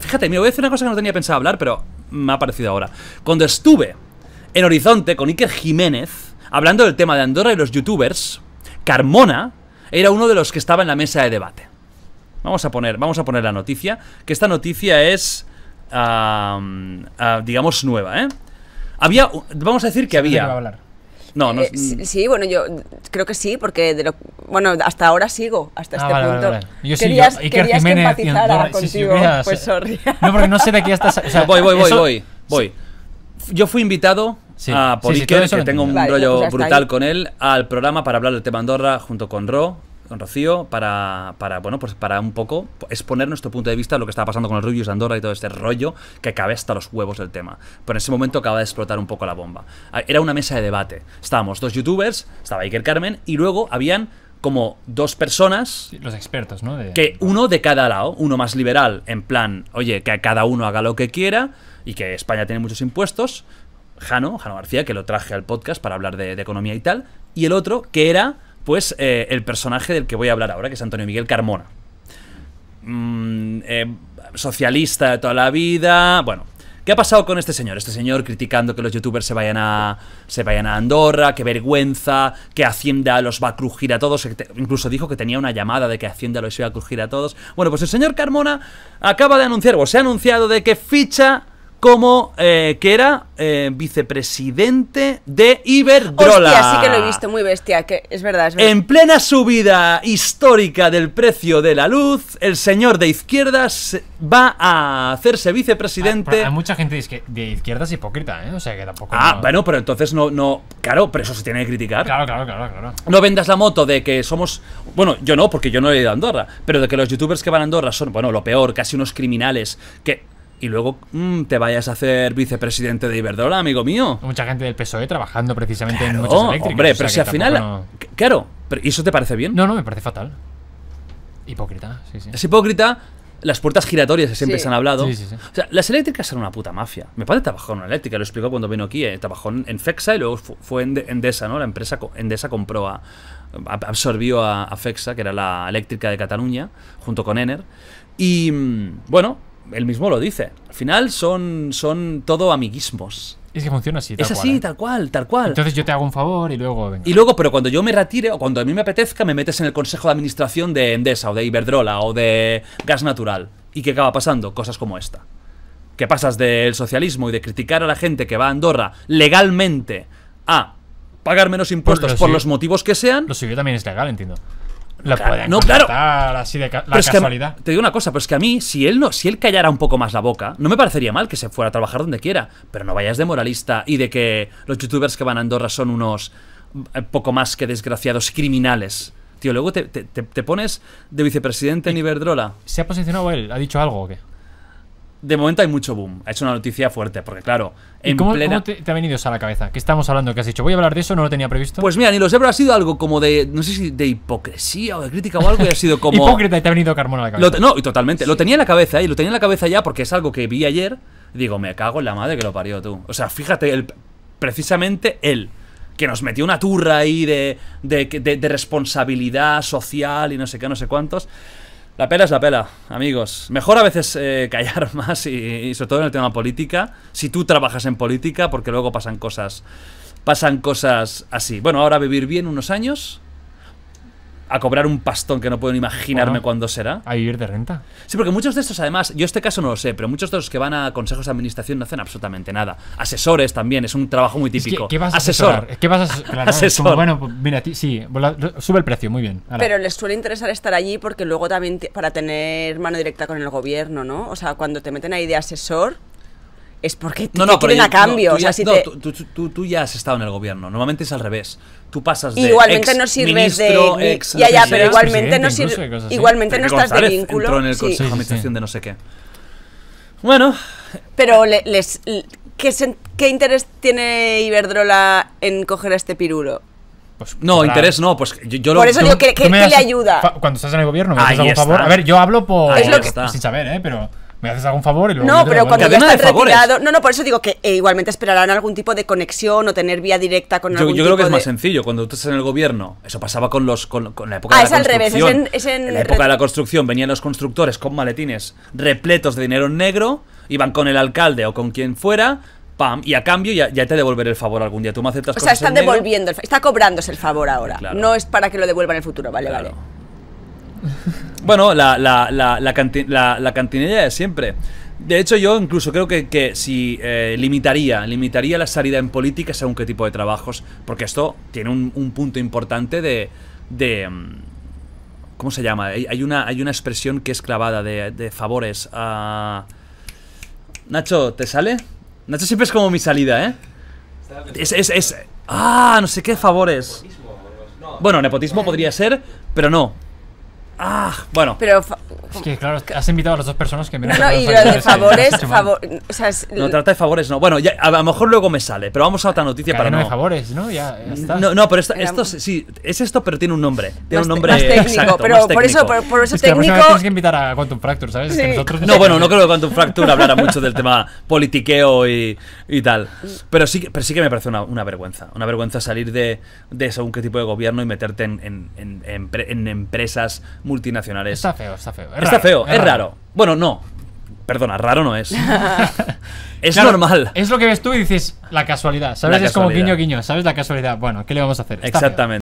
Fíjate, me voy a decir una cosa que no tenía pensado hablar, pero me ha parecido ahora. Cuando estuve en Horizonte con Iker Jiménez, hablando del tema de Andorra y los youtubers, Carmona era uno de los que estaba en la mesa de debate. Vamos a poner, vamos a poner la noticia, que esta noticia es, ah, digamos, nueva, ¿eh? Había, vamos a decir que había no, eh, Sí, bueno, yo creo que sí, porque de lo, bueno, hasta ahora sigo, hasta ah, este punto. Yo querías, que empatizara no, contigo, pues No, porque no sé de qué estás... O sea, voy, voy, voy, voy, voy. Yo fui invitado a Ah, que tengo un rollo pues brutal con él, al programa para hablar del tema Andorra junto con Ro, con Rocío para, para bueno, pues para un poco exponer nuestro punto de vista de lo que estaba pasando con los reviews de Andorra y todo este rollo que cabe hasta los huevos del tema. Pero en ese momento acaba de explotar un poco la bomba. Ah, era una mesa de debate. Estábamos dos youtubers, estaba Iker Carmen, y luego habían como dos personas. los expertos, ¿no? Que uno de cada lado, uno más liberal, en plan, oye, que cada uno haga lo que quiera y que España tiene muchos impuestos. Jano, Jano García, que lo traje al podcast para hablar de economía y tal. Y el otro, que era pues el personaje del que voy a hablar ahora, que es Antonio Miguel Carmona. Mm, eh, socialista de toda la vida, bueno, ¿Qué ha pasado con este señor? Este señor criticando que los youtubers se vayan a, se vayan a Andorra, qué vergüenza, que Hacienda los va a crujir a todos. incluso dijo que tenía una llamada de que Hacienda los iba a crujir a todos. Bueno, pues el señor Carmona acaba de anunciar, o se ha anunciado de que ficha como eh, que era eh, vicepresidente de Iberdrola. Hostia, sí que lo he visto, muy bestia, que es verdad, es verdad. En plena subida histórica del precio de la luz, el señor de izquierdas va a hacerse vicepresidente. Hay, mucha gente de izquierdas hipócrita, ¿eh? O sea que tampoco. Ah, bueno, pero entonces no, no. Claro, pero eso se tiene que criticar. Claro, claro, claro, claro. No vendas la moto de que somos. Bueno, yo no, porque yo no he ido a Andorra, pero de que los youtubers que van a Andorra son, bueno, lo peor, casi unos criminales que y luego mm, te vayas a hacer vicepresidente de Iberdrola, amigo mío. Mucha gente del PSOE trabajando precisamente en muchas eléctricas. Hombre, pero si al final. Claro, ¿y eso te parece bien? No, no, me parece fatal. Hipócrita, sí, sí. Es hipócrita. Las puertas giratorias que siempre se han hablado. Sí, sí, o sea, las eléctricas eran una puta mafia. Mi padre trabajó en una eléctrica, lo explicó cuando vino aquí. Eh, trabajó en, FEXA y luego fue en Endesa, ¿no? La empresa Endesa compró a. absorbió a, a FEXA, que era la eléctrica de Cataluña, junto con Ener. Y mm, bueno, él mismo lo dice. Al final son, son todo amiguismos. Es que funciona así. Tal es así, ¿eh? tal cual, tal cual. Entonces yo te hago un favor y luego... Y luego, pero cuando yo me retire o cuando a mí me apetezca, me metes en el consejo de administración de Endesa o de Iberdrola o de Gas Natural. ¿Y qué acaba pasando? Cosas como esta. Que pasas del socialismo y de criticar a la gente que va a Andorra legalmente a pagar menos impuestos por, los motivos que sean. Lo suyo también es legal, entiendo no, claro. así de la casualidad. te digo una cosa, pero es que a mí, si él no, si él callara un poco más la boca, no me parecería mal que se fuera a trabajar donde quiera. Pero no vayas de moralista y de que los youtubers que van a Andorra son unos eh, poco más que desgraciados criminales. Tío, luego te, te pones de vicepresidente en Iberdrola. ¿Se ha posicionado él? ¿Ha dicho algo o qué? de momento hay mucho boom. Ha hecho una noticia fuerte, porque claro, en ¿cómo te, ha venido a la cabeza? Que estamos hablando, que has dicho, voy a hablar de eso, no lo tenía previsto. Pues mira, ni lo sé, pero ha sido algo como de, no sé si de hipocresía o de crítica o algo, y ha sido como... Hipócrita y te ha venido Carmona a la cabeza. no, y totalmente. Lo tenía en la cabeza, y lo tenía en la cabeza ya porque es algo que vi ayer. Digo, me cago en la madre que lo parió tú. O sea, fíjate, el... precisamente él, que nos metió una turra ahí de, de responsabilidad social y no sé qué, no sé cuántos. La pela es la pela, amigos. Mejor a veces eh, callar más y, sobre todo en el tema política. Si tú trabajas en política, porque luego pasan cosas, pasan cosas así. Bueno, ahora vivir bien unos años a cobrar un pastón que no puedo ni imaginarme cuándo será. A vivir de renta. Sí, porque muchos de estos, además, yo este caso no lo sé, pero muchos de los que van a consejos de administración no hacen absolutamente nada. Asesores también, es un trabajo muy típico. ¿Qué vas a Asesor. Asesorar? ¿Qué vas a asesorar? Asesor. bueno, pues, mira, sí, pues, sube el precio, muy bien. Pero les suele interesar estar allí porque luego también para tener mano directa con el gobierno, ¿no? O sea, cuando te meten ahí de asesor, es porque te, no, no, quieren a cambio. tú, ya, tú, ya has estado en el gobierno. Normalmente es al revés. Tú pasas de igualmente no sirves de ex, ya, ya, pero igualmente no sirves igualmente no estás de vínculo. Entró en el consejo de administración de no sé qué. Bueno, pero les, ¿qué, ¿qué, interés tiene Iberdrola en coger a este pirulo? Pues, no, pues, interés no, pues yo, Por eso digo que, le ayuda. Cuando estás en el gobierno, me a favor. A ver, yo hablo por. Es lo que... Sin saber, ¿eh? Pero me haces algún favor y luego. No, pero cuando ya estás retirado. No, no, por eso digo que eh, igualmente esperarán algún tipo de conexión o tener vía directa con yo, Yo creo que es más sencillo. Cuando tú estás en el gobierno, eso pasaba con los con, la época ah, de la es Al revés, es en, la época de la construcción venían los constructores con maletines repletos de dinero negro, iban con el alcalde o con quien fuera, pam, y a cambio ya, te devolveré el favor algún día. Tú me aceptas O sea, están devolviendo, el, está cobrándose el favor ahora. No es para que lo devuelvan en el futuro, vale, vale. bueno, la, la, la, de siempre. De hecho, yo incluso creo que, si eh, limitaría, limitaría la salida en política según qué tipo de trabajos, porque esto tiene un, punto importante de, de, mm, ¿Cómo se llama? Hay una, hay una expresión que es clavada de, favores. Nacho, ¿te sale? Nacho siempre es como mi salida, ¿eh? Es, es... Ah, no sé qué favores. Bueno, nepotismo podría ser, pero no. Ah, bueno. Pero es que claro, has invitado a las dos personas que me No, no, y lo de favores, No, trata de favores, no. Bueno, ya, a lo mejor luego me sale, pero vamos a otra noticia para no. de favores, ¿no? Ya, está. No, no, pero esto sí, es esto, pero tiene un nombre. Tiene un nombre más técnico, pero por eso, por, eso es técnico. tienes que invitar a Quantum Fracture, ¿sabes? No, bueno, no creo que Quantum Fracture hablara mucho del tema politiqueo y, y tal. Pero sí, pero sí que me parece una, vergüenza. Una vergüenza salir de, de, según qué tipo de gobierno y meterte en, en empresas multinacionales. Está feo, está feo está feo, es raro. Bueno, no. Perdona, raro no es. es normal. Es lo que ves tú y dices la casualidad, ¿sabes? es como guiño guiño, ¿sabes? La casualidad. Bueno, ¿qué le vamos a hacer? Exactamente.